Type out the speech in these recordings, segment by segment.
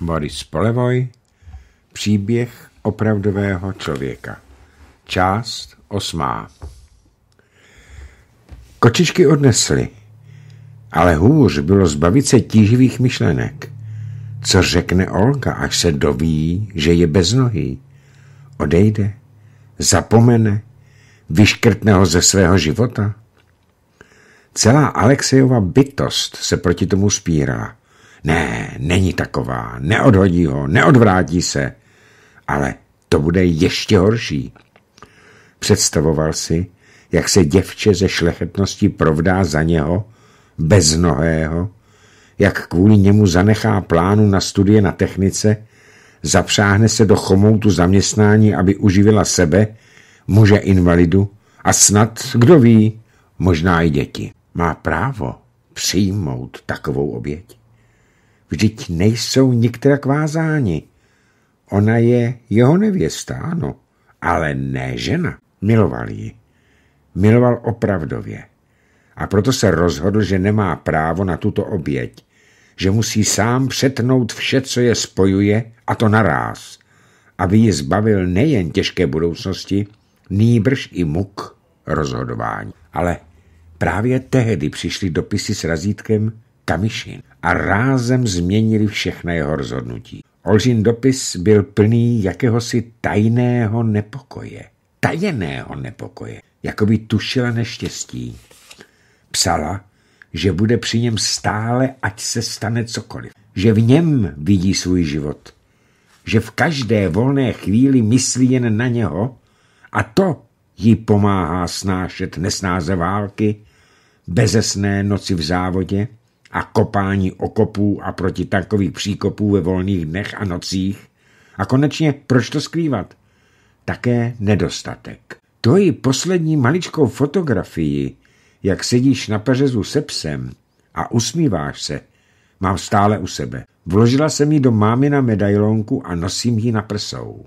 Boris Polevoj Příběh opravdového člověka Část osmá Kočičky odnesly, ale hůř bylo zbavit se tíživých myšlenek. Co řekne Olga, až se doví, že je bez nohy? Odejde? Zapomene? Vyškrtne ho ze svého života? Celá Alexejova bytost se proti tomu spírala. Ne, není taková, neodhodí ho, neodvrátí se. Ale to bude ještě horší. Představoval si, jak se děvče ze šlechetnosti provdá za něho, bez nohého, jak kvůli němu zanechá plánu na studie na technice, zapřáhne se do chomoutu zaměstnání, aby uživila sebe, muže invalidu a snad, kdo ví, možná i děti. Má právo přijmout takovou oběť. Vždyť nejsou některá kvázáni. Ona je jeho nevěsta, ano, ale ne žena. Miloval ji. Miloval opravdově. A proto se rozhodl, že nemá právo na tuto oběť, že musí sám přetnout vše, co je spojuje, a to naráz, aby ji zbavil nejen těžké budoucnosti, nýbrž i muk rozhodování. Ale právě tehdy přišly dopisy s razítkem Kamišin a rázem změnili všechna jeho rozhodnutí. Olžin dopis byl plný jakéhosi tajného nepokoje. Tajeného nepokoje. Jakoby tušila neštěstí. Psala, že bude při něm stále, ať se stane cokoliv. Že v něm vidí svůj život. Že v každé volné chvíli myslí jen na něho a to jí pomáhá snášet nesnáze války, bezesné noci v závodě, a kopání okopů a proti takových příkopů ve volných dnech a nocích. A konečně, proč to skrývat? Také nedostatek. To je poslední maličkou fotografii, jak sedíš na peřezu se psem a usmíváš se, mám stále u sebe. Vložila jsem ji do mámy na medailonku a nosím ji na prsou.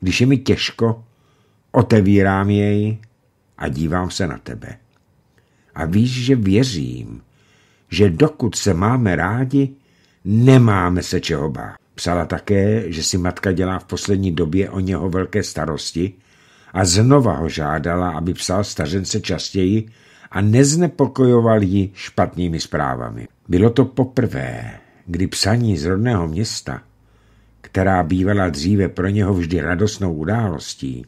Když je mi těžko, otevírám jej a dívám se na tebe. A víš, že věřím, že dokud se máme rádi, nemáme se čeho bát. Psala také, že si matka dělá v poslední době o něho velké starosti a znova ho žádala, aby psal stařence častěji a neznepokojoval ji špatnými zprávami. Bylo to poprvé, kdy psaní z rodného města, která bývala dříve pro něho vždy radostnou událostí,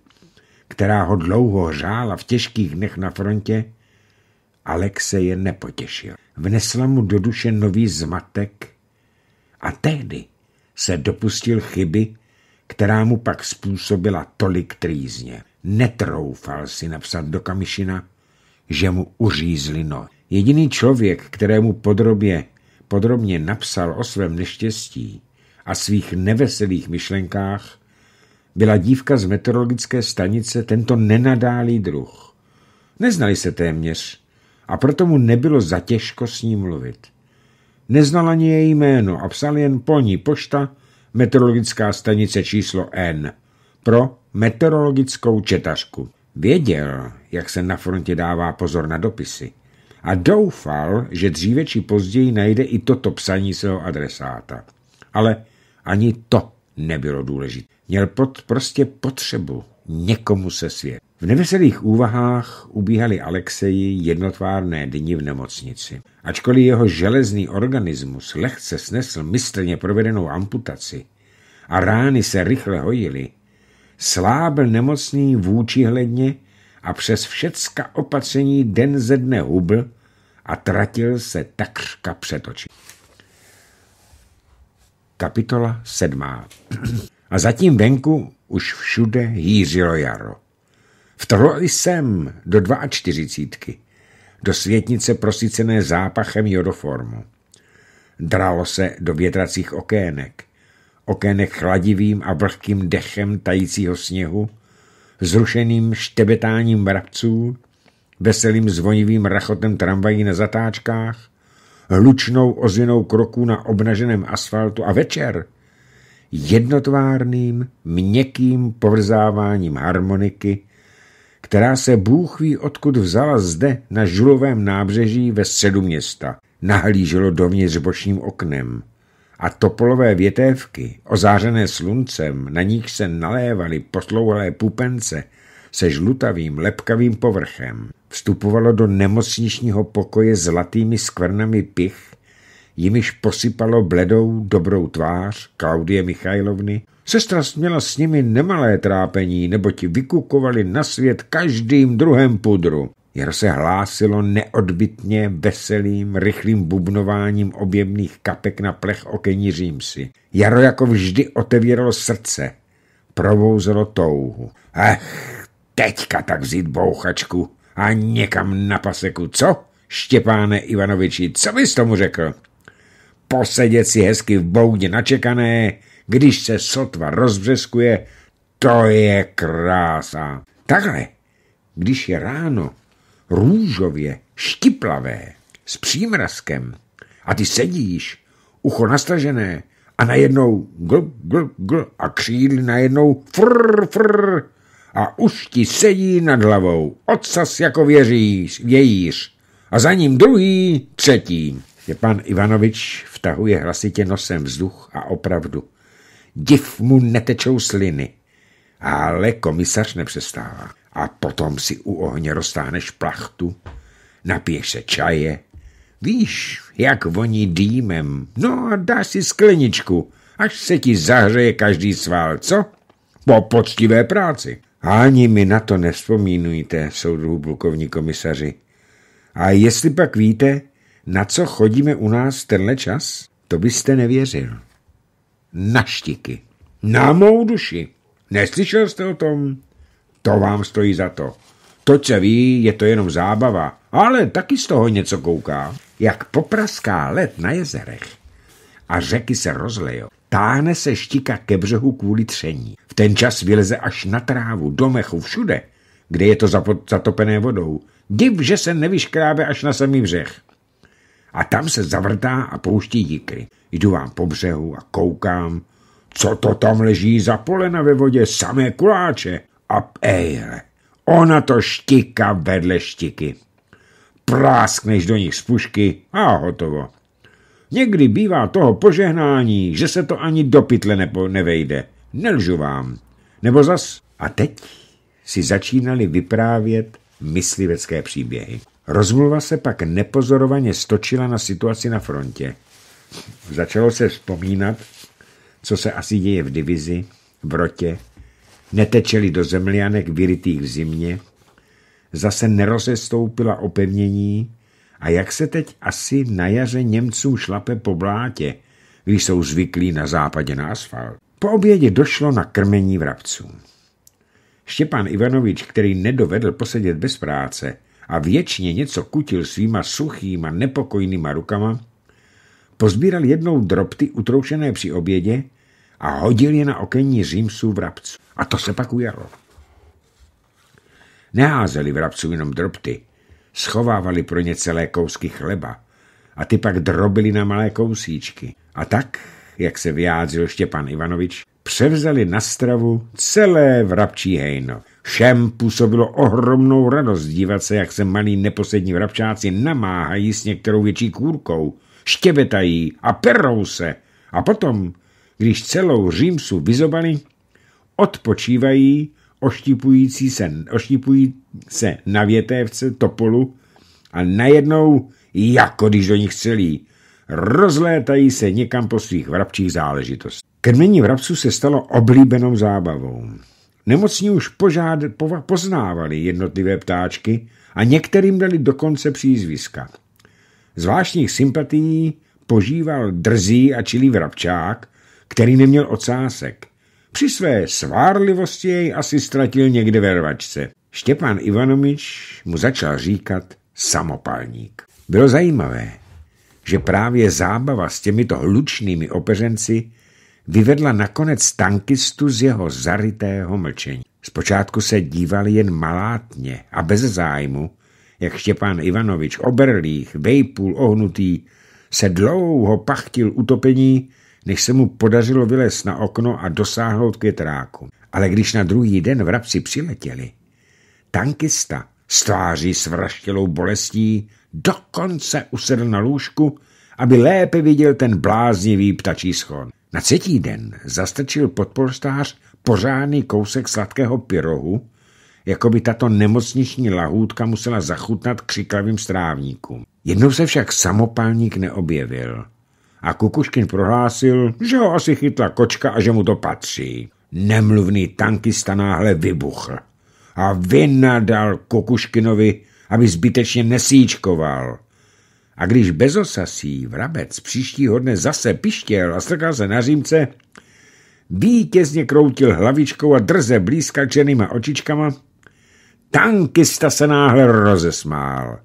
která ho dlouho hřála v těžkých dnech na frontě, je nepotěšil. Vnesla mu do duše nový zmatek a tehdy se dopustil chyby, která mu pak způsobila tolik trýzně. Netroufal si napsat do Kamišina, že mu uřízli no. Jediný člověk, kterému podrobně, podrobně napsal o svém neštěstí a svých neveselých myšlenkách, byla dívka z meteorologické stanice tento nenadálý druh. Neznali se téměř, a proto mu nebylo zatěžko s ním mluvit. Neznal ani její jméno a psal jen polní pošta, meteorologická stanice číslo N pro meteorologickou četařku. Věděl, jak se na frontě dává pozor na dopisy a doufal, že dříve či později najde i toto psaní svého adresáta. Ale ani to nebylo důležité. Měl pod, prostě potřebu někomu se svět. V neveselých úvahách ubíhali Alexeji jednotvárné dny v nemocnici. Ačkoliv jeho železný organismus lehce snesl mistrně provedenou amputaci a rány se rychle hojily, slábl nemocný vůči hledně a přes všecka opatření den ze dne hubl a tratil se takřka před oči. Kapitola sedmá. A zatím venku už všude hýřilo jaro. Vtrhl jsem do čtyřicítky, do světnice prosicené zápachem jodoformu. Dralo se do větracích okének, okének chladivým a vlhkým dechem tajícího sněhu, zrušeným štebetáním vrabců, veselým zvonivým rachotem tramvají na zatáčkách, hlučnou ozvěnou kroků na obnaženém asfaltu a večer jednotvárným, měkkým povrzáváním harmoniky která se Bůh ví odkud vzala zde na žulovém nábřeží ve středu města. Nahlíželo dovnitř bočním oknem. A topolové větévky, ozářené sluncem, na nich se nalévaly poslouhlé pupence se žlutavým, lepkavým povrchem. Vstupovalo do nemocničního pokoje zlatými skvrnami pich jimiž posypalo bledou, dobrou tvář Klaudie Michajlovny. Sestra měla s nimi nemalé trápení, neboť vykukovali na svět každým druhém pudru. Jar se hlásilo neodbitně veselým, rychlým bubnováním objemných kapek na plech okení římsy. Jaro jako vždy otevíralo srdce, provouzelo touhu. Ach, teďka tak vzít bouchačku a někam na paseku, co? Štěpáne Ivanoviči, co bys tomu řekl? posedět si hezky v boudě načekané, když se sotva rozbřeskuje, to je krása. Takhle, když je ráno, růžově, štiplavé, s přímrazkem a ty sedíš, ucho nastažené a najednou gl, gl, gl a křídly najednou frr, frr a už ti sedí nad hlavou, odsas jako věříš, vějíř a za ním druhý, třetí že pan Ivanovič vtahuje hlasitě nosem vzduch a opravdu. Div mu netečou sliny. Ale komisař nepřestává. A potom si u ohně roztáhneš plachtu, napiješ se čaje. Víš, jak voní dýmem. No a dáš si skleničku, až se ti zahřeje každý svál, co? Po poctivé práci. Ani mi na to nespomínujte, soudruhu plukovní komisaři. A jestli pak víte, na co chodíme u nás tenhle čas? To byste nevěřil. Na štiky. Na mou duši. Neslyšel jste o tom? To vám stojí za to. To, co ví, je to jenom zábava, ale taky z toho něco kouká. Jak popraská led na jezerech a řeky se rozlejo, táhne se štika ke břehu kvůli tření. V ten čas vyleze až na trávu, do mechu, všude, kde je to zatopené vodou. Div, že se nevyškrábe až na samý břeh. A tam se zavrtá a pouští jikry. Jdu vám po břehu a koukám, co to tam leží za polena ve vodě, samé kuláče. A ejle, ona to štika vedle štiky. Práskneš do nich z pušky a hotovo. Někdy bývá toho požehnání, že se to ani do pytle nevejde. Nelžu vám. Nebo zas. A teď si začínali vyprávět myslivecké příběhy. Rozmluva se pak nepozorovaně stočila na situaci na frontě. Začalo se vzpomínat, co se asi děje v divizi, v rotě, netečeli do zemlianek vyrytých v zimě, zase nerozestoupila opevnění a jak se teď asi na jaře Němců šlape po blátě, když jsou zvyklí na západě na asfalt. Po obědě došlo na krmení vrabců. Štěpán Ivanovič, který nedovedl posedět bez práce, a věčně něco kutil svýma suchýma, nepokojnýma rukama, pozbíral jednou drobty utroušené při obědě a hodil je na okenní římsů vrabců. A to se pak ujalo. Neházeli vrabcům jenom drobty, schovávali pro ně celé kousky chleba a ty pak drobili na malé kousíčky. A tak, jak se vyjádřil Štěpan Ivanovič, převzali na stravu celé vrabčí hejno. Všem působilo ohromnou radost dívat se, jak se malí neposlední vrabčáci namáhají s některou větší kůrkou, štěbetají a perou se. A potom, když celou římsu vyzobali, odpočívají oštipující se, oštipují se na větévce topolu a najednou, jako když do nich celí, rozlétají se někam po svých vrabčích záležitostech. Krmení vrabců se stalo oblíbenou zábavou. Nemocní už požád, pova, poznávali jednotlivé ptáčky a některým dali dokonce přízviska. Zvláštních sympatií požíval drzý a čilý vrabčák, který neměl ocásek. Při své svárlivosti jej asi ztratil někde ve rvačce. Štěpán Ivanovič mu začal říkat samopalník. Bylo zajímavé, že právě zábava s těmito hlučnými opeřenci vyvedla nakonec tankistu z jeho zarytého mlčení. Zpočátku se díval jen malátně a bez zájmu, jak Štěpán Ivanovič, oberlých, vejpůl ohnutý, se dlouho pachtil utopení, než se mu podařilo vylézt na okno a dosáhnout květráku. Ale když na druhý den vrabci přiletěli, tankista s tváří svraštělou bolestí dokonce usedl na lůžku, aby lépe viděl ten bláznivý ptačí schon. Na třetí den zastrčil podporstář pořádný kousek sladkého pyrohu, jako by tato nemocniční lahůdka musela zachutnat křiklavým strávníkům. Jednou se však samopálník neobjevil a Kukuškin prohlásil, že ho asi chytla kočka a že mu to patří. Nemluvný tankista náhle vybuchl a vynadal Kukuškinovi, aby zbytečně nesíčkoval. A když bezosasí vrabec příštího dne zase pištěl a strkal se na římce, vítězně kroutil hlavičkou a drze černýma očičkama, tankista se náhle rozesmál.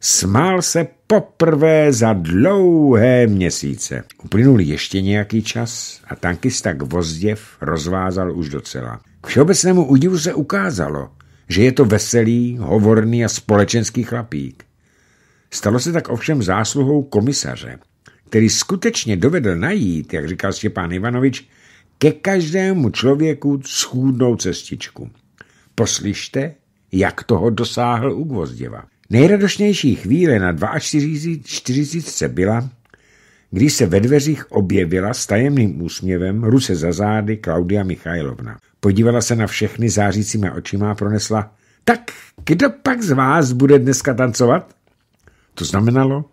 Smál se poprvé za dlouhé měsíce. Uplynul ještě nějaký čas a tankista vozděv rozvázal už docela. K všeobecnému údivu se ukázalo, že je to veselý, hovorný a společenský chlapík. Stalo se tak ovšem zásluhou komisaře, který skutečně dovedl najít, jak říkal Štěpán Ivanovič, ke každému člověku schůdnou cestičku. Poslyšte, jak toho dosáhl u Gvozděva. Nejradošnější chvíle na 42 byla, když se ve dveřích objevila s tajemným úsměvem ruce za zády Klaudia Michajlovna. Podívala se na všechny zářícíma očima a pronesla Tak, kdo pak z vás bude dneska tancovat? To znamenalo,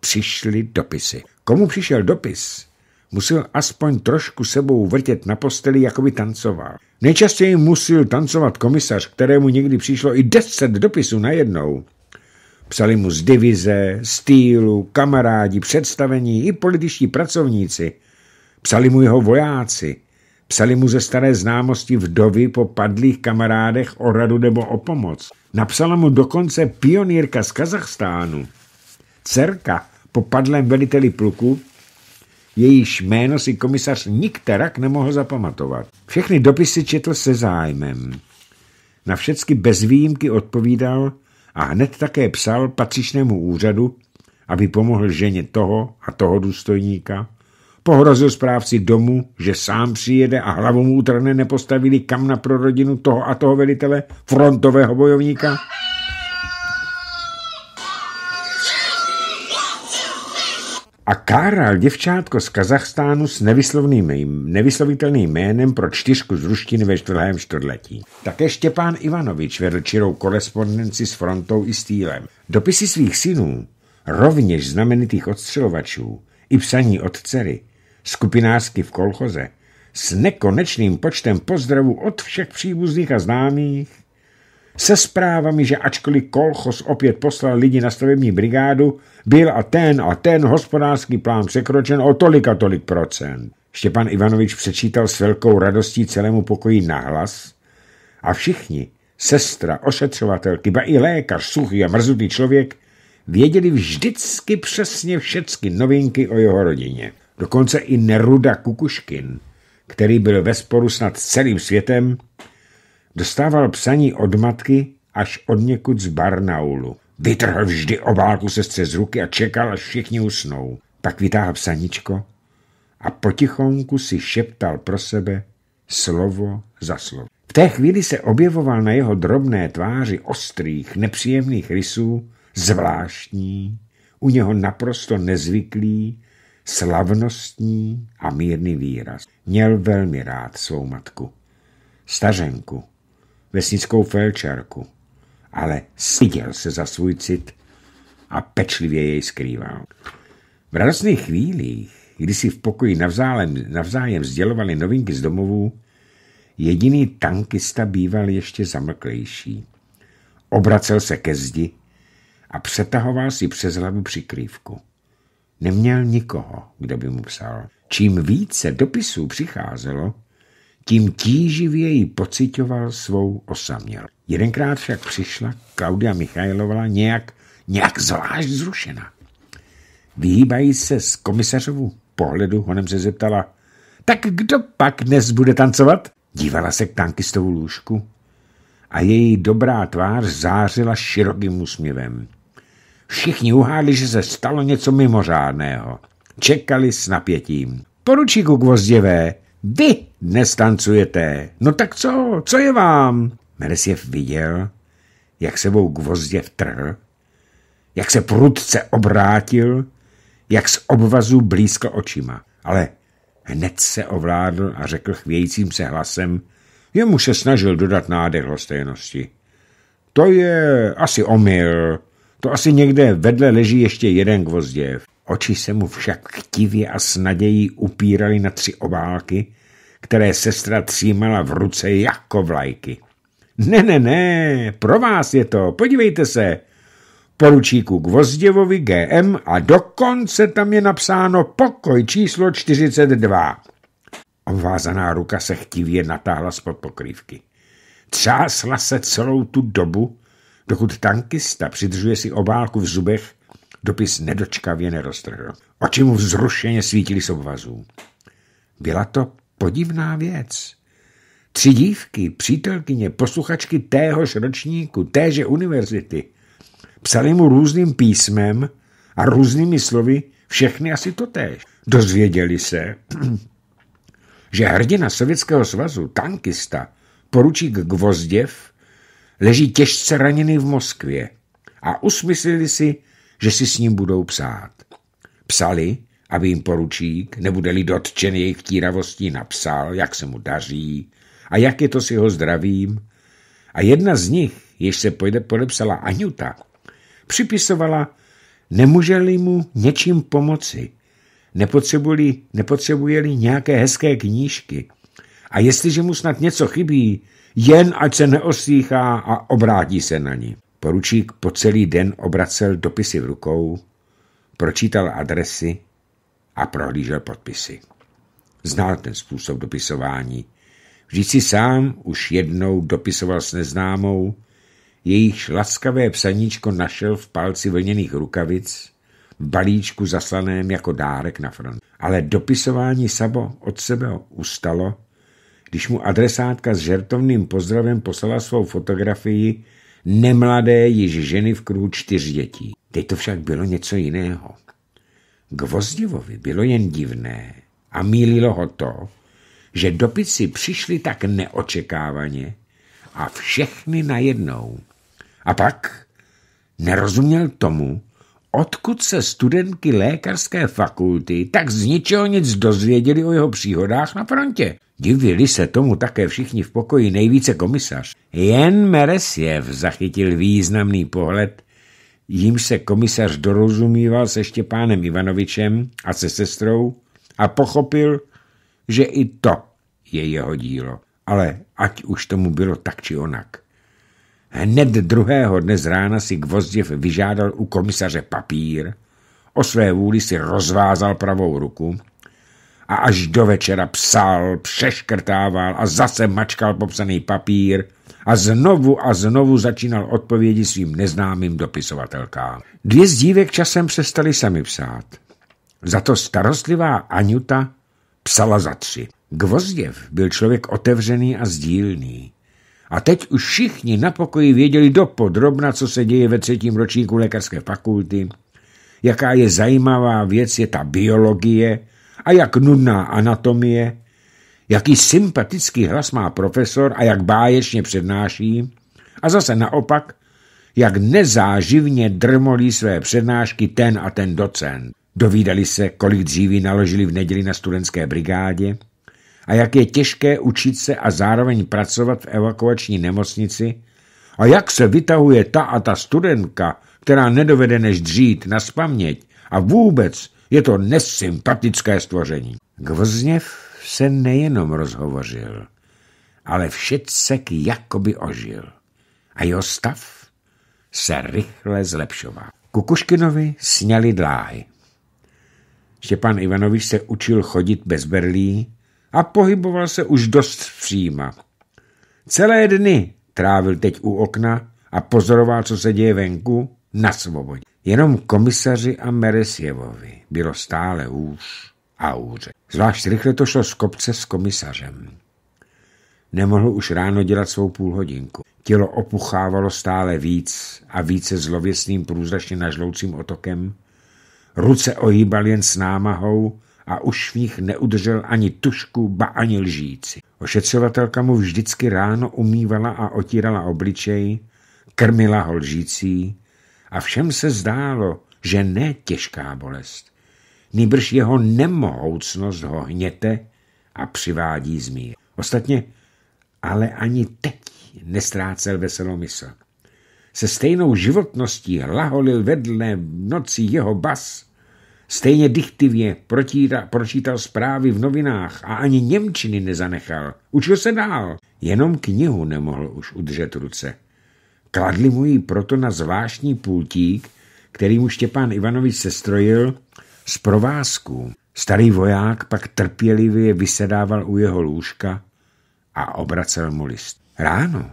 přišly dopisy. Komu přišel dopis, musel aspoň trošku sebou vrtět na posteli, jako by tancoval. Nejčastěji musel tancovat komisař, kterému někdy přišlo i deset dopisů najednou. Psali mu z divize, stýlu, kamarádi, představení i političtí pracovníci. Psali mu jeho vojáci. Psali mu ze staré známosti vdovy po padlých kamarádech o radu nebo o pomoc. Napsala mu dokonce pionírka z Kazachstánu. Dcerka po padlém veliteli pluku, jejíž jméno si komisař nikterak nemohl zapamatovat. Všechny dopisy četl se zájmem. Na všecky bez výjimky odpovídal a hned také psal patřičnému úřadu, aby pomohl ženě toho a toho důstojníka. Pohrozil správci domu, že sám přijede a hlavou mu nepostavili kam na pro rodinu toho a toho velitele, frontového bojovníka. a káral děvčátko z Kazachstánu s nevyslovným, nevyslovitelným jménem pro čtyřku z ruštiny ve čtvrtém čtvrtletí. Také Štěpán Ivanovič vedl čirou korespondenci s frontou i stýlem. Dopisy svých synů, rovněž znamenitých odstřelovačů, i psaní od dcery, skupinářsky v kolchoze, s nekonečným počtem pozdravů od všech příbuzných a známých, se zprávami, že ačkoliv kolchos opět poslal lidi na stavební brigádu, byl a ten a ten hospodářský plán překročen o tolik a tolik procent. Štěpan Ivanovič přečítal s velkou radostí celému pokoji nahlas a všichni, sestra, ošetřovatel, ba i lékař, suchý a mrzutý člověk, věděli vždycky přesně všechny novinky o jeho rodině. Dokonce i Neruda Kukuškin, který byl ve sporu snad celým světem, Dostával psaní od matky až od někud z Barnaulu. Vytrhl vždy obálku sestře z ruky a čekal, až všichni usnou. Pak vytáhl psaničko a potichonku si šeptal pro sebe slovo za slovo. V té chvíli se objevoval na jeho drobné tváři ostrých, nepříjemných rysů zvláštní, u něho naprosto nezvyklý, slavnostní a mírný výraz. Měl velmi rád svou matku. Stařenku, vesnickou felčárku, ale styděl se za svůj cit a pečlivě jej skrýval. V radostných chvílích, kdy si v pokoji navzájem, navzájem sdělovali novinky z domovů, jediný tankista býval ještě zamlklejší. Obracel se ke zdi a přetahoval si přes hlavu přikrývku. Neměl nikoho, kdo by mu psal. Čím více dopisů přicházelo, tím tíživěji pocitoval svou osaměl. Jedenkrát však přišla Klaudia Michajlová nějak, nějak zvlášť zrušena. Vyhýbají se z komisařovu pohledu, honem se zeptala, tak kdo pak dnes bude tancovat? Dívala se k tankistovu lůžku a její dobrá tvář zářila širokým úsměvem. Všichni uhádli, že se stalo něco mimořádného. Čekali s napětím. Poručíku Gvozděvé, vy dnes tancujete. No tak co? Co je vám? Meresiev viděl, jak sebou gvozdě vtrhl, jak se prudce obrátil, jak z obvazu blízko očima. Ale hned se ovládl a řekl chvějícím se hlasem, jemu se snažil dodat nádech lostejnosti. To je asi omyl. To asi někde vedle leží ještě jeden gvozděv. Oči se mu však chtivě a s nadějí upíraly na tři obálky, které sestra třímala v ruce jako vlajky. Ne, ne, ne, pro vás je to, podívejte se. Poručíku Gvozděvovi GM a dokonce tam je napsáno pokoj číslo 42. Obvázaná ruka se chtivě natáhla spod pokrývky. Třásla se celou tu dobu, dokud tankista přidržuje si obálku v zubech Dopis nedočkavě neroztrhl. Oči mu vzrušeně svítili s obvazů. Byla to podivná věc. Tři dívky, přítelkyně, posluchačky téhož ročníku, téže univerzity, psali mu různým písmem a různými slovy všechny asi to též. Dozvěděli se, že hrdina Sovětského svazu, tankista, poručík Gvozděv, leží těžce raněný v Moskvě a usmyslili si, že si s ním budou psát. Psali, aby jim poručík, nebude-li dotčen jejich vtíravosti, napsal, jak se mu daří a jak je to s jeho zdravím. A jedna z nich, jež se podepsala Aňuta, připisovala, nemůže-li mu něčím pomoci, nepotřebuje-li, nepotřebuje nějaké hezké knížky. A jestliže mu snad něco chybí, jen ať se neostýchá a obrátí se na ní. Poručík po celý den obracel dopisy v rukou, pročítal adresy a prohlížel podpisy. Znal ten způsob dopisování. Vždyť si sám už jednou dopisoval s neznámou, jejich laskavé psaníčko našel v palci vlněných rukavic, v balíčku zaslaném jako dárek na front. Ale dopisování Sabo od sebe ustalo, když mu adresátka s žertovným pozdravem poslala svou fotografii nemladé již ženy v kruhu čtyř dětí. Teď to však bylo něco jiného. Gvozdivovi bylo jen divné a mílilo ho to, že dopisy přišly tak neočekávaně a všechny najednou. A pak nerozuměl tomu, odkud se studentky lékařské fakulty tak z ničeho nic dozvěděli o jeho příhodách na frontě. Divili se tomu také všichni v pokoji nejvíce komisař. Jen Meresjev zachytil významný pohled, jím se komisař dorozumíval se Štěpánem Ivanovičem a se sestrou a pochopil, že i to je jeho dílo. Ale ať už tomu bylo tak či onak. Hned druhého dne z rána si Gvozděv vyžádal u komisaře papír, o své vůli si rozvázal pravou ruku a až do večera psal, přeškrtával a zase mačkal popsaný papír a znovu a znovu začínal odpovědi svým neznámým dopisovatelkám. Dvě z dívek časem přestali sami psát. Za to starostlivá Anjuta psala za tři. Gvozděv byl člověk otevřený a sdílný. A teď už všichni na pokoji věděli dopodrobna, co se děje ve třetím ročníku lékařské fakulty, jaká je zajímavá věc je ta biologie a jak nudná anatomie, jaký sympatický hlas má profesor a jak báječně přednáší a zase naopak, jak nezáživně drmolí své přednášky ten a ten docent. Dovídali se, kolik dříví naložili v neděli na studentské brigádě, a jak je těžké učit se a zároveň pracovat v evakuační nemocnici a jak se vytahuje ta a ta studentka, která nedovede než dřít na spaměť a vůbec je to nesympatické stvoření. Gvozněv se nejenom rozhovořil, ale všecek jakoby ožil a jeho stav se rychle zlepšoval. Kukuškinovi sněli dláhy. Štěpán Ivanovič se učil chodit bez berlí a pohyboval se už dost příma. Celé dny trávil teď u okna a pozoroval, co se děje venku, na svobodě. Jenom komisaři a Meresjevovi bylo stále hůř a hůře. Zvlášť rychle to šlo z kopce s komisařem. Nemohl už ráno dělat svou půlhodinku. Tělo opuchávalo stále víc a více zlověsným průzračně nažloucím otokem. Ruce ohýbal jen s námahou a už v nich neudržel ani tušku, ba ani lžíci. Ošetřovatelka mu vždycky ráno umývala a otírala obličej, krmila ho lžící a všem se zdálo, že ne těžká bolest. Nýbrž jeho nemohoucnost ho hněte a přivádí z mír. Ostatně, ale ani teď nestrácel veselou mysl. Se stejnou životností hlaholil vedle noci jeho bas – Stejně diktivně pročítal zprávy v novinách a ani Němčiny nezanechal. Učil se dál, jenom knihu nemohl už udržet ruce. Kladli mu ji proto na zvláštní pultík, který mu Štěpán Ivanovič sestrojil z provázku. Starý voják pak trpělivě vysedával u jeho lůžka a obracel mu list. Ráno,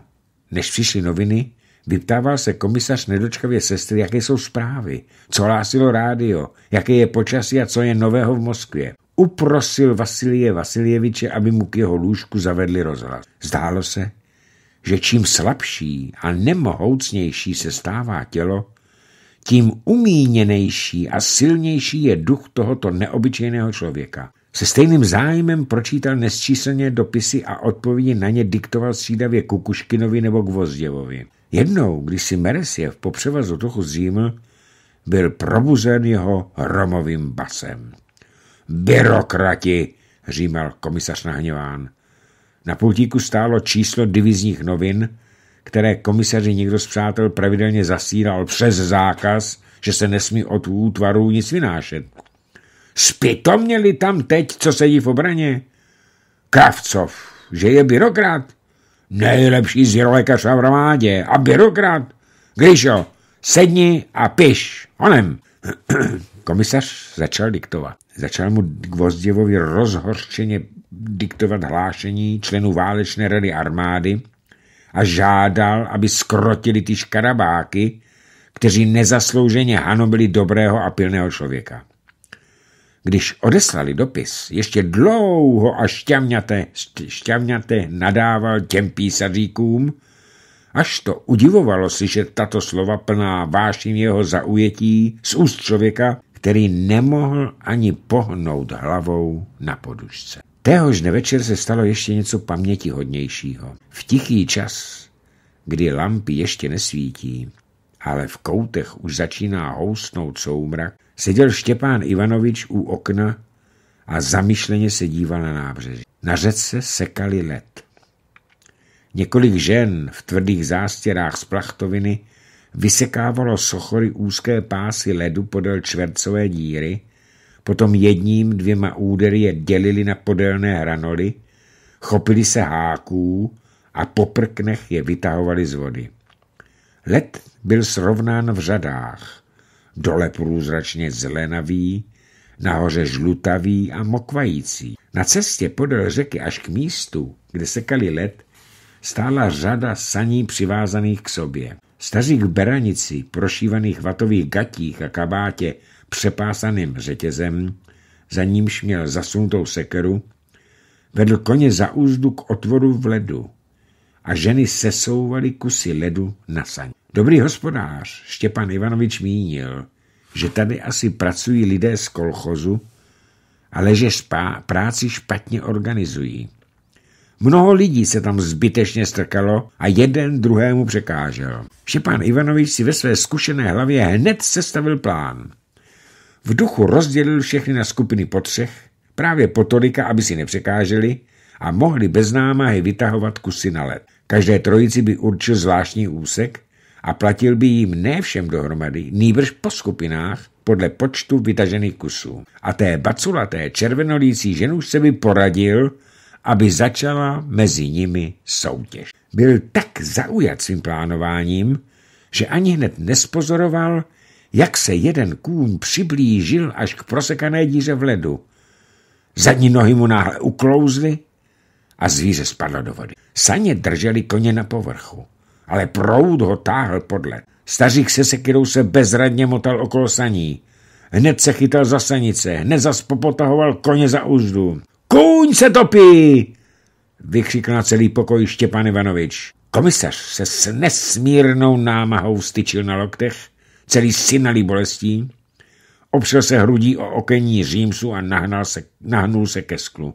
než přišly noviny, Vyptával se komisař nedočkavě sestry, jaké jsou zprávy, co hlásilo rádio, jaké je počasí a co je nového v Moskvě. Uprosil Vasilie Vasiljeviče, aby mu k jeho lůžku zavedli rozhlas. Zdálo se, že čím slabší a nemohoucnější se stává tělo, tím umíněnější a silnější je duch tohoto neobyčejného člověka. Se stejným zájmem pročítal nesčíslně dopisy a odpovědi na ně diktoval střídavě Kukuškinovi nebo Gvozděvovi. Jednou, když si Meresiev po převazu trochu zříml, byl probuzen jeho romovým basem. Byrokrati, římal komisař nahněván. Na pultíku stálo číslo divizních novin, které komisaři někdo z přátel pravidelně zasílal přes zákaz, že se nesmí od útvarů nic vynášet. Spytoměli tam teď, co sedí v obraně? Kravcov, že je byrokrat? nejlepší zvěrolékař v armádě a byrokrat. Grisho, sedni a piš, onem. Komisař začal diktovat. Začal mu Gvozděvovi rozhorčeně diktovat hlášení členů válečné rady armády a žádal, aby skrotili ty škarabáky, kteří nezaslouženě hanobili dobrého a pilného člověka. Když odeslali dopis, ještě dlouho a šťavňate, šťavňate nadával těm písaříkům, až to udivovalo slyšet tato slova plná vášním jeho zaujetí z úst člověka, který nemohl ani pohnout hlavou na podušce. Téhož dne večer se stalo ještě něco pamětihodnějšího. V tichý čas, kdy lampy ještě nesvítí, ale v koutech už začíná housnout soumrak, seděl Štěpán Ivanovič u okna a zamyšleně se díval na nábřeží. Na řece sekali led. Několik žen v tvrdých zástěrách z plachtoviny vysekávalo sochory úzké pásy ledu podél čtvercové díry, potom jedním dvěma údery je dělili na podélné hranoly, chopili se háků a po prknech je vytahovali z vody. Let byl srovnán v řadách, dole průzračně zelenavý, nahoře žlutavý a mokvající. Na cestě podél řeky až k místu, kde sekali led, stála řada saní přivázaných k sobě. Staří k beranici, prošívaných vatových gatích a kabátě přepásaným řetězem, za nímž měl zasunutou sekeru, vedl koně za úzdu k otvoru v ledu a ženy sesouvaly kusy ledu na saň. Dobrý hospodář Štěpan Ivanovič mínil, že tady asi pracují lidé z kolchozu, ale že špá, práci špatně organizují. Mnoho lidí se tam zbytečně strkalo a jeden druhému překážel. Štěpán Ivanovič si ve své zkušené hlavě hned sestavil plán. V duchu rozdělil všechny na skupiny po třech, právě po tolika, aby si nepřekáželi a mohli bez námahy vytahovat kusy na led. Každé trojici by určil zvláštní úsek, a platil by jim ne všem dohromady, nýbrž po skupinách podle počtu vytažených kusů. A té baculaté červenolící ženušce by poradil, aby začala mezi nimi soutěž. Byl tak zaujat svým plánováním, že ani hned nespozoroval, jak se jeden kůň přiblížil až k prosekané díře v ledu. Zadní nohy mu náhle uklouzly a zvíře spadlo do vody. Saně drželi koně na povrchu ale proud ho táhl podle. Stařík se sekirou se bezradně motal okolo saní. Hned se chytal za sanice, hned zas popotahoval koně za úzdu. Kůň se topí! Vykřikl na celý pokoj Štěpán Ivanovič. Komisař se s nesmírnou námahou styčil na loktech, celý synalý bolestí, opřel se hrudí o okenní římsu a nahnal se, nahnul se ke sklu.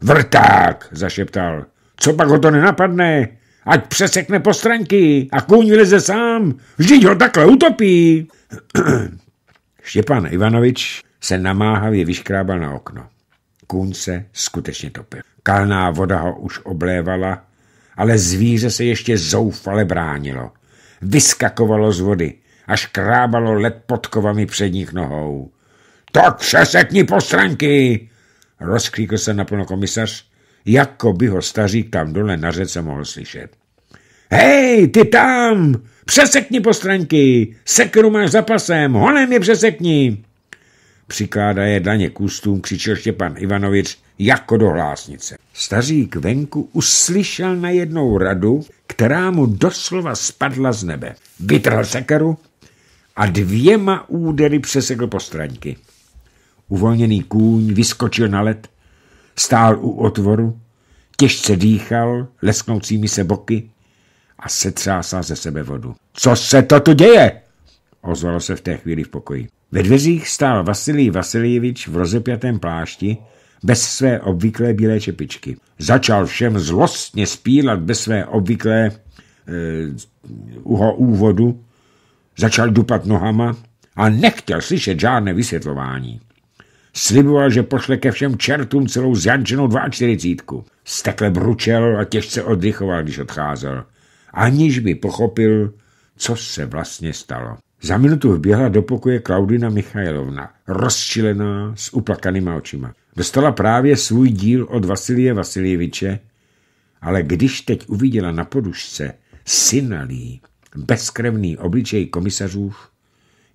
Vrták, zašeptal. Co pak ho to nenapadne? Ať přesekne postranky a kůň vyleze sám. Vždyť ho takhle utopí. Štěpán Ivanovič se namáhavě vyškrábal na okno. Kůň se skutečně topil. Kalná voda ho už oblévala, ale zvíře se ještě zoufale bránilo. Vyskakovalo z vody a škrábalo led kovami předních nohou. Tak přesekni postranky! Rozkříkl se naplno komisař jako by ho stařík tam dole na řece mohl slyšet. Hej, ty tam! Přesekni postranky. Sekru máš za pasem! Honem je přesekni! Přikládá je daně k ústům, křičel Štěpan Ivanovič jako do hlásnice. Stařík venku uslyšel na jednou radu, která mu doslova spadla z nebe. Vytrhl sekeru a dvěma údery přesekl postranky. Uvolněný kůň vyskočil na led Stál u otvoru, těžce dýchal lesknoucími se boky a setřásal ze sebe vodu. Co se to tu děje? Ozvalo se v té chvíli v pokoji. Ve dveřích stál Vasilij Vasilijevič v rozepjatém plášti, bez své obvyklé bílé čepičky. Začal všem zlostně spílat bez své obvyklé e, uho úvodu, začal dupat nohama a nechtěl slyšet žádné vysvětlování. Sliboval, že pošle ke všem čertům celou zjančenou 42. Stekle bručel a těžce oddychoval, když odcházel. Aniž by pochopil, co se vlastně stalo. Za minutu vběhla do pokoje Klaudina Michajlovna, rozčilená s uplakanýma očima. Dostala právě svůj díl od Vasilie Vasilieviče, ale když teď uviděla na podušce synalý, bezkrevný obličej komisařů,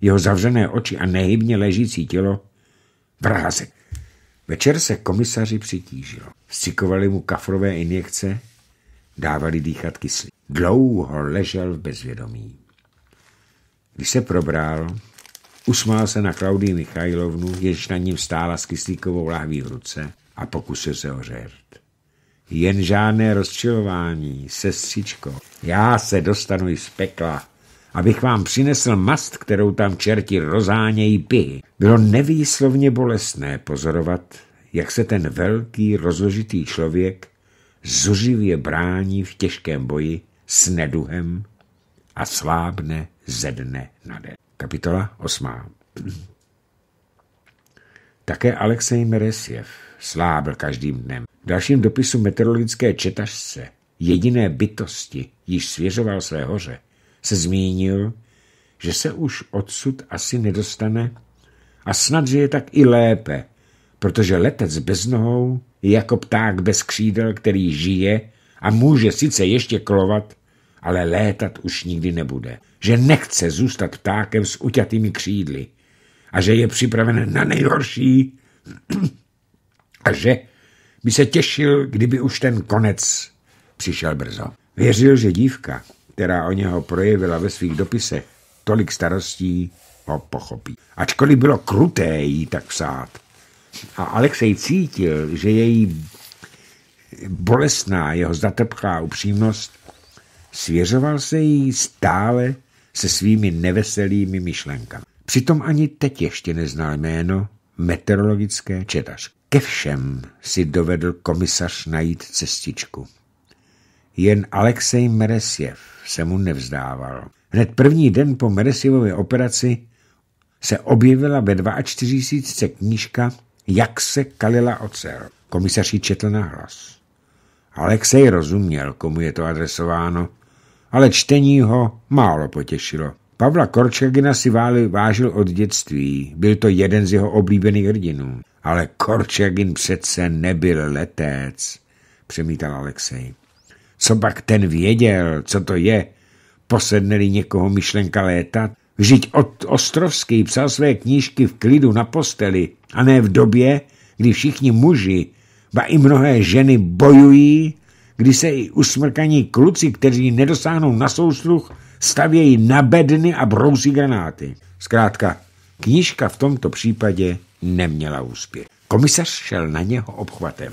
jeho zavřené oči a nehybně ležící tělo, Vrázek. Večer se komisaři přitížilo. Vstřikovali mu kafrové injekce, dávali dýchat kyslí. Dlouho ležel v bezvědomí. Když se probral, usmál se na Klaudii Michajlovnu, jež na ním stála s kyslíkovou lahví v ruce a pokusil se ořert. Jen žádné rozčilování, sestřičko, já se dostanu z pekla abych vám přinesl mast, kterou tam čerti rozhánějí pihy. Bylo nevýslovně bolestné pozorovat, jak se ten velký rozložitý člověk zuřivě brání v těžkém boji s neduhem a slábne ze dne na den. Kapitola 8. Také Alexej Meresjev slábl každým dnem. V dalším dopisu meteorologické četašce, jediné bytosti, již svěřoval své hoře, se zmínil, že se už odsud asi nedostane a snad, že je tak i lépe, protože letec bez nohou je jako pták bez křídel, který žije a může sice ještě klovat, ale létat už nikdy nebude. Že nechce zůstat ptákem s uťatými křídly a že je připraven na nejhorší a že by se těšil, kdyby už ten konec přišel brzo. Věřil, že dívka, která o něho projevila ve svých dopisech tolik starostí, ho pochopí. Ačkoliv bylo kruté jí tak psát. A Alexej cítil, že její bolestná jeho zatrpchlá upřímnost svěřoval se jí stále se svými neveselými myšlenkami. Přitom ani teď ještě neznal jméno meteorologické četařky. Ke všem si dovedl komisař najít cestičku jen Alexej Meresjev se mu nevzdával. Hned první den po Meresjevově operaci se objevila ve 42 knížka Jak se kalila ocel. Komisař ji četl na hlas. Alexej rozuměl, komu je to adresováno, ale čtení ho málo potěšilo. Pavla Korčagina si váli vážil od dětství, byl to jeden z jeho oblíbených hrdinů. Ale Korčagin přece nebyl letec, přemítal Alexej. Co pak ten věděl, co to je? Posedneli někoho myšlenka létat? Vždyť od Ostrovský psal své knížky v klidu na posteli a ne v době, kdy všichni muži, ba i mnohé ženy bojují, kdy se i usmrkaní kluci, kteří nedosáhnou na soustruh, stavějí na bedny a brousí granáty. Zkrátka, knížka v tomto případě neměla úspěch. Komisař šel na něho obchvatem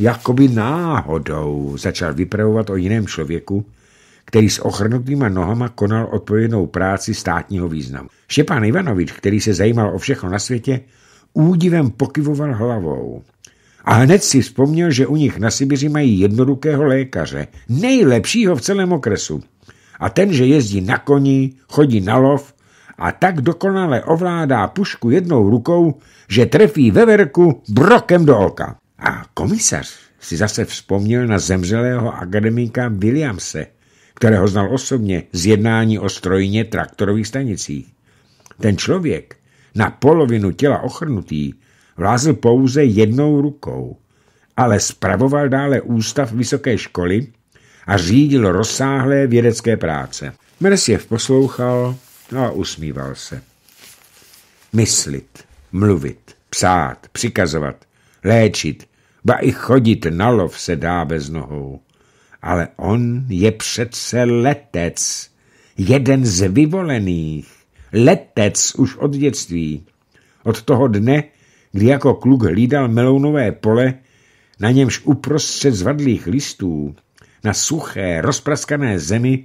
jakoby náhodou začal vypravovat o jiném člověku, který s ochrnutýma nohama konal odpovědnou práci státního významu. Štěpán Ivanovič, který se zajímal o všechno na světě, údivem pokyvoval hlavou. A hned si vzpomněl, že u nich na Sibiři mají jednorukého lékaře, nejlepšího v celém okresu. A ten, že jezdí na koni, chodí na lov a tak dokonale ovládá pušku jednou rukou, že trefí veverku brokem do oka. A komisař si zase vzpomněl na zemřelého akademika Williamse, kterého znal osobně z jednání o strojně traktorových stanicích. Ten člověk, na polovinu těla ochrnutý, vlázl pouze jednou rukou, ale spravoval dále ústav vysoké školy a řídil rozsáhlé vědecké práce. Mersiev poslouchal a usmíval se. Myslit, mluvit, psát, přikazovat, léčit, ba i chodit na lov se dá bez nohou. Ale on je přece letec, jeden z vyvolených, letec už od dětství. Od toho dne, kdy jako kluk hlídal melounové pole, na němž uprostřed zvadlých listů, na suché, rozpraskané zemi,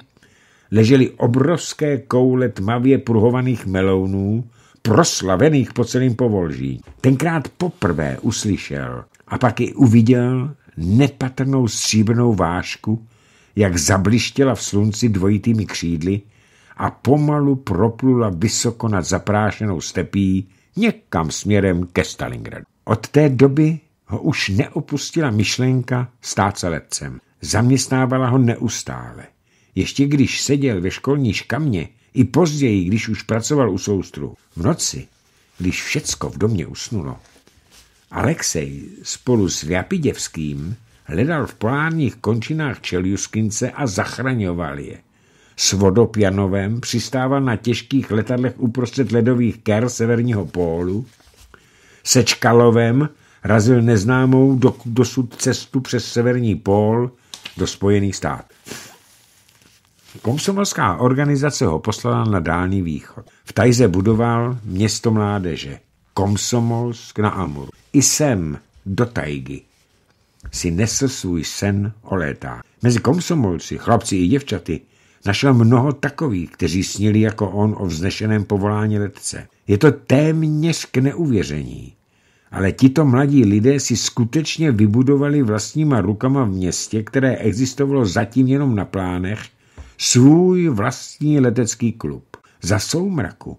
ležely obrovské koule tmavě pruhovaných melounů, proslavených po celém povolží. Tenkrát poprvé uslyšel a pak i uviděl nepatrnou stříbrnou vášku, jak zablištěla v slunci dvojitými křídly a pomalu proplula vysoko nad zaprášenou stepí někam směrem ke Stalingradu. Od té doby ho už neopustila myšlenka stát se letcem. Zaměstnávala ho neustále. Ještě když seděl ve školní škamně, i později, když už pracoval u soustru. V noci, když všecko v domě usnulo, Alexej spolu s Vyapiděvským hledal v polárních končinách Čeliuskince a zachraňoval je. S Vodopjanovem přistával na těžkých letadlech uprostřed ledových ker severního pólu, se Čkalovem razil neznámou do, dosud cestu přes severní pól do Spojených států. Komsomolská organizace ho poslala na Dálný východ. V Tajze budoval město mládeže. Komsomolsk na Amuru. I sem, do tajgy, si nesl svůj sen o létách. Mezi komsomolci, chlapci i děvčaty, našel mnoho takových, kteří snili jako on o vznešeném povolání letce. Je to téměř k neuvěření. Ale tito mladí lidé si skutečně vybudovali vlastníma rukama v městě, které existovalo zatím jenom na plánech, svůj vlastní letecký klub. Za soumraku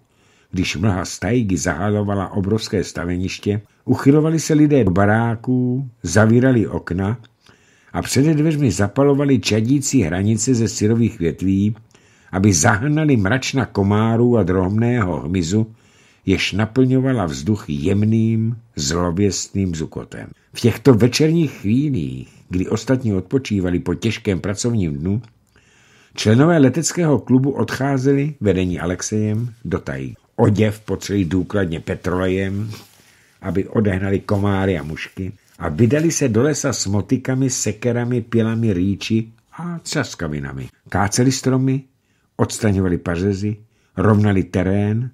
když mlha stajgy zahalovala obrovské staveniště, uchylovali se lidé do baráků, zavírali okna a před dveřmi zapalovali čadící hranice ze syrových větví, aby zahnali mračna komárů a drobného hmyzu, jež naplňovala vzduch jemným, zlověstným zukotem. V těchto večerních chvílích, kdy ostatní odpočívali po těžkém pracovním dnu, členové leteckého klubu odcházeli, vedení Alexejem, do tají oděv potřeli důkladně petrolejem, aby odehnali komáry a mušky a vydali se do lesa s motykami, sekerami, pilami, rýči a třaskavinami. Káceli stromy, odstraňovali pařezy, rovnali terén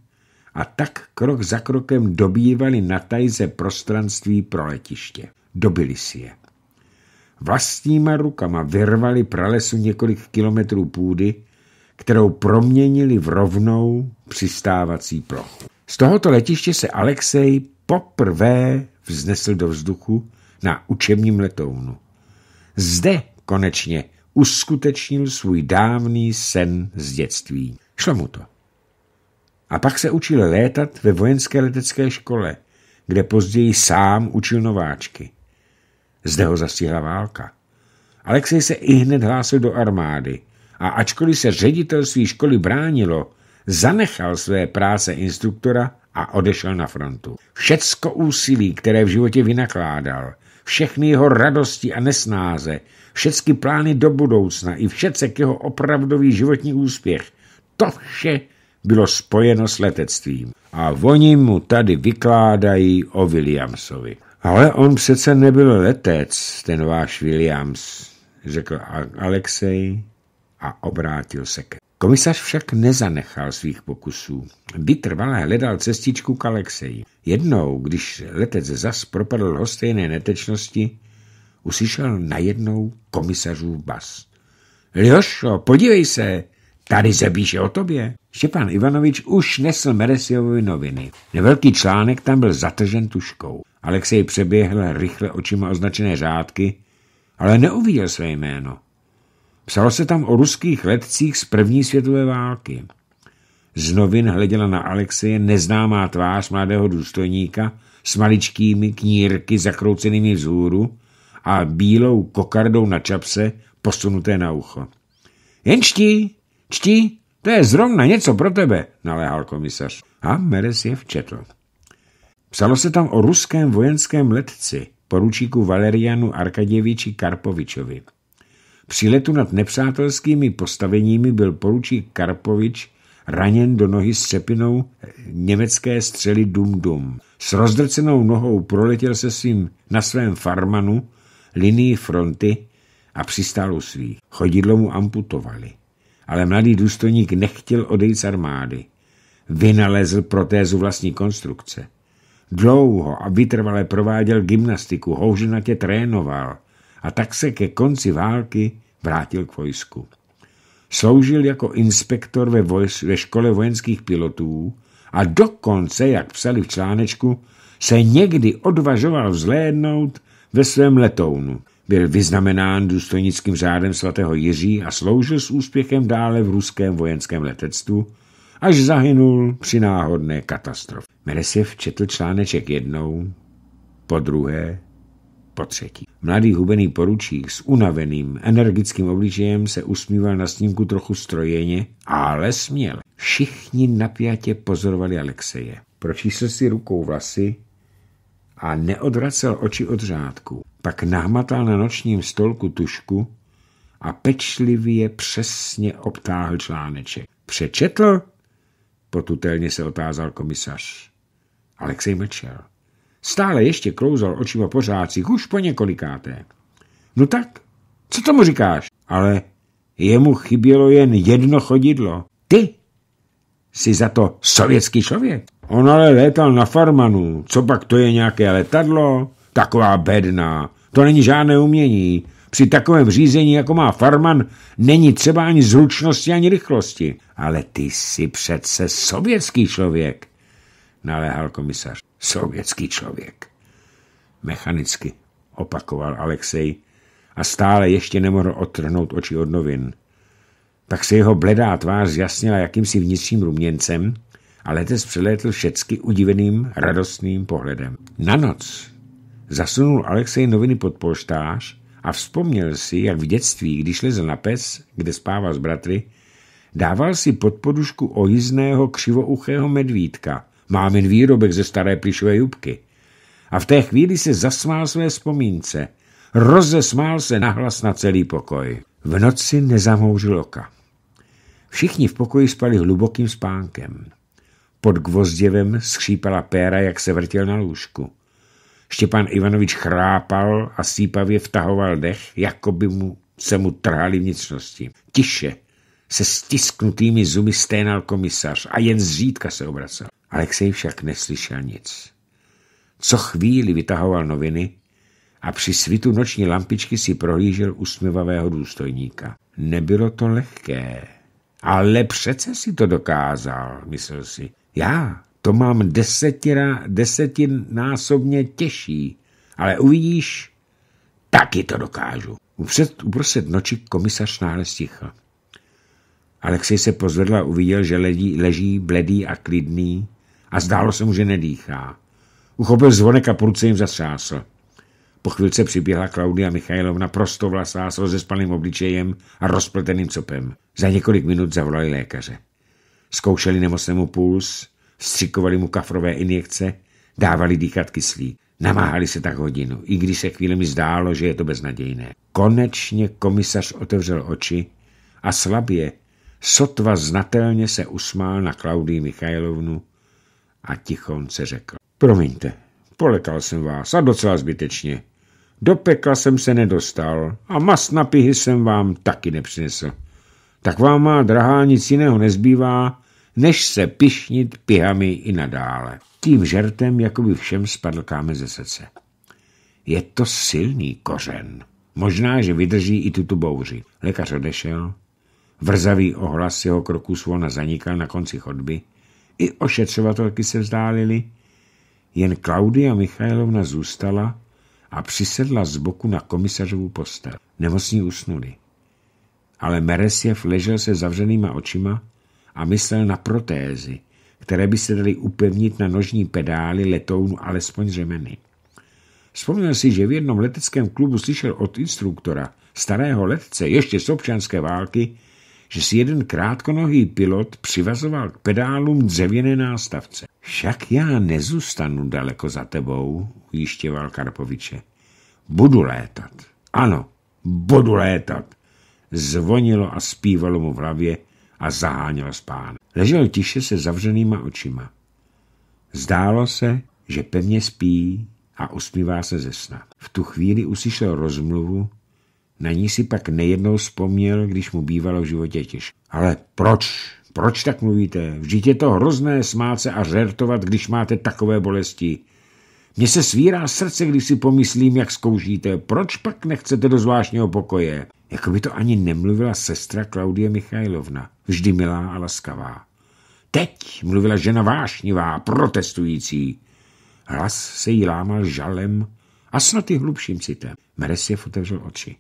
a tak krok za krokem dobývali na tajze prostranství pro letiště. Dobili si je. Vlastníma rukama vyrvali pralesu několik kilometrů půdy kterou proměnili v rovnou přistávací plochu. Z tohoto letiště se Alexej poprvé vznesl do vzduchu na učebním letounu. Zde konečně uskutečnil svůj dávný sen z dětství. Šlo mu to. A pak se učil létat ve vojenské letecké škole, kde později sám učil nováčky. Zde ho zastihla válka. Alexej se i hned hlásil do armády – a ačkoliv se ředitelství školy bránilo, zanechal své práce instruktora a odešel na frontu. Všecko úsilí, které v životě vynakládal, všechny jeho radosti a nesnáze, všechny plány do budoucna i všecek jeho opravdový životní úspěch, to vše bylo spojeno s letectvím. A oni mu tady vykládají o Williamsovi. Ale on přece nebyl letec, ten váš Williams, řekl Alexej a obrátil se ke. Komisař však nezanechal svých pokusů. Vytrvalé hledal cestičku k Alexeji. Jednou, když letec zas propadl stejné netečnosti, uslyšel najednou komisařův bas. Ljošo, podívej se, tady se o tobě. Štěpán Ivanovič už nesl Meresiovi noviny. Nevelký článek tam byl zatržen tuškou. Alexej přeběhl rychle očima označené řádky, ale neuviděl své jméno. Psalo se tam o ruských letcích z první světové války. Z novin hleděla na Alexeje neznámá tvář mladého důstojníka s maličkými knírky zakroucenými vzhůru a bílou kokardou na čapse posunuté na ucho. Jen čti, čti, to je zrovna něco pro tebe, naléhal komisař. A Meres je včetl. Psalo se tam o ruském vojenském letci, poručíku Valerianu Arkadjeviči Karpovičovi. Při letu nad nepřátelskými postaveními byl poručík Karpovič raněn do nohy s eh, německé střely Dum-Dum. S rozdrcenou nohou proletěl se svým na svém farmanu linii fronty a přistál u svých. Chodidlo mu amputovali, ale mladý důstojník nechtěl odejít z armády. Vynalezl protézu vlastní konstrukce. Dlouho a vytrvale prováděl gymnastiku, houžinatě trénoval – a tak se ke konci války vrátil k vojsku. Sloužil jako inspektor ve, vojs ve škole vojenských pilotů a dokonce, jak psali v článečku, se někdy odvažoval vzlédnout ve svém letounu. Byl vyznamenán důstojnickým řádem svatého Jiří a sloužil s úspěchem dále v ruském vojenském letectvu, až zahynul při náhodné katastrofě. Meresiev četl článeček jednou, po druhé po třetí. Mladý hubený poručík s unaveným, energickým obličejem se usmíval na snímku trochu strojeně, ale směl. Všichni napjatě pozorovali Alexeje. Pročísl si rukou vlasy a neodvracel oči od řádku. Pak nahmatal na nočním stolku tušku a pečlivě přesně obtáhl článeček. Přečetl? Potutelně se otázal komisař. Alexej mlčel. Stále ještě klouzal očima po už po několikáté. No tak, co tomu říkáš? Ale jemu chybělo jen jedno chodidlo. Ty jsi za to sovětský člověk. On ale létal na farmanu. Co pak to je nějaké letadlo? Taková bedna. To není žádné umění. Při takovém řízení, jako má farman, není třeba ani zručnosti, ani rychlosti. Ale ty jsi přece sovětský člověk, naléhal komisař sovětský člověk. Mechanicky, opakoval Alexej a stále ještě nemohl odtrhnout oči od novin. Pak se jeho bledá tvář zjasnila jakýmsi vnitřním ruměncem a letec přelétl všecky udiveným, radostným pohledem. Na noc zasunul Alexej noviny pod polštář a vzpomněl si, jak v dětství, když lezl na pes, kde spával s bratry, dával si pod podušku ojizného křivouchého medvídka – jen výrobek ze staré plišové jubky. A v té chvíli se zasmál své vzpomínce. Rozesmál se nahlas na celý pokoj. V noci nezamouřil oka. Všichni v pokoji spali hlubokým spánkem. Pod gvozděvem skřípala péra, jak se vrtěl na lůžku. Štěpán Ivanovič chrápal a sípavě vtahoval dech, jako by mu se mu trhali vnitřnosti. Tiše se stisknutými zuby sténal komisař a jen zřídka se obracel. Alexej však neslyšel nic. Co chvíli vytahoval noviny a při svitu noční lampičky si prohlížel usměvavého důstojníka. Nebylo to lehké, ale přece si to dokázal, myslel si. Já to mám desetina, desetinásobně těžší, ale uvidíš, taky to dokážu. Upřed, uprostřed noči komisař náhle stichl. Alexej se pozvedl a uviděl, že leží, leží bledý a klidný a zdálo se mu, že nedýchá. Uchopil zvonek a prudce jim zasásl. Po chvilce přiběhla Klaudia Michajlovna prostovlasá s rozespaným obličejem a rozpleteným copem. Za několik minut zavolali lékaře. Zkoušeli nemocnému puls, střikovali mu kafrové injekce, dávali dýchat kyslí, Namáhali se tak hodinu, i když se chvílemi zdálo, že je to beznadějné. Konečně komisař otevřel oči a slabě, sotva znatelně se usmál na Klaudii Michajlovnu a tichonce řekl. Promiňte, poletal jsem vás a docela zbytečně. Do pekla jsem se nedostal a mas na pihy jsem vám taky nepřinesl. Tak vám má drahá nic jiného nezbývá, než se pišnit pihami i nadále. Tím žertem jakoby všem spadl kámen ze srdce. Je to silný kořen. Možná, že vydrží i tuto bouři. Lékař odešel. Vrzavý ohlas jeho kroku svona zanikal na konci chodby i ošetřovatelky se vzdálily, jen Klaudia Michailovna zůstala a přisedla z boku na komisařovu postel. Nemocní usnuli. Ale Meresjev ležel se zavřenýma očima a myslel na protézy, které by se daly upevnit na nožní pedály letounu alespoň řemeny. Vzpomněl si, že v jednom leteckém klubu slyšel od instruktora, starého letce, ještě z občanské války, že si jeden krátkonohý pilot přivazoval k pedálům dřevěné nástavce. Však já nezůstanu daleko za tebou, ujišťoval Karpoviče. Budu létat. Ano, budu létat. Zvonilo a zpívalo mu v hlavě a zahánělo spán. Ležel tiše se zavřenýma očima. Zdálo se, že pevně spí a usmívá se ze sna. V tu chvíli uslyšel rozmluvu na ní si pak nejednou vzpomněl, když mu bývalo v životě těžké. Ale proč? Proč tak mluvíte? Vždyť je to hrozné smát se a žertovat, když máte takové bolesti. Mně se svírá srdce, když si pomyslím, jak zkoušíte. Proč pak nechcete do zvláštního pokoje? Jako by to ani nemluvila sestra Klaudie Michajlovna, vždy milá a laskavá. Teď mluvila žena vášnivá, protestující. Hlas se jí lámal žalem a snad i hlubším citem. Meresiev otevřel oči.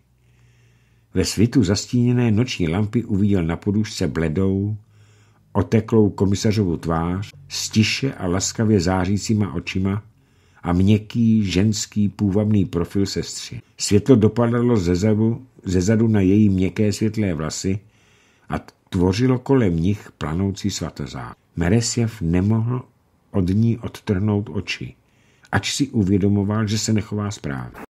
Ve svitu zastíněné noční lampy uviděl na podušce bledou, oteklou komisařovu tvář, stiše a laskavě zářícíma očima a měkký, ženský, půvabný profil sestři. Světlo dopadalo ze zadu, na její měkké světlé vlasy a tvořilo kolem nich planoucí svatozá. Meresjev nemohl od ní odtrhnout oči, ač si uvědomoval, že se nechová správně.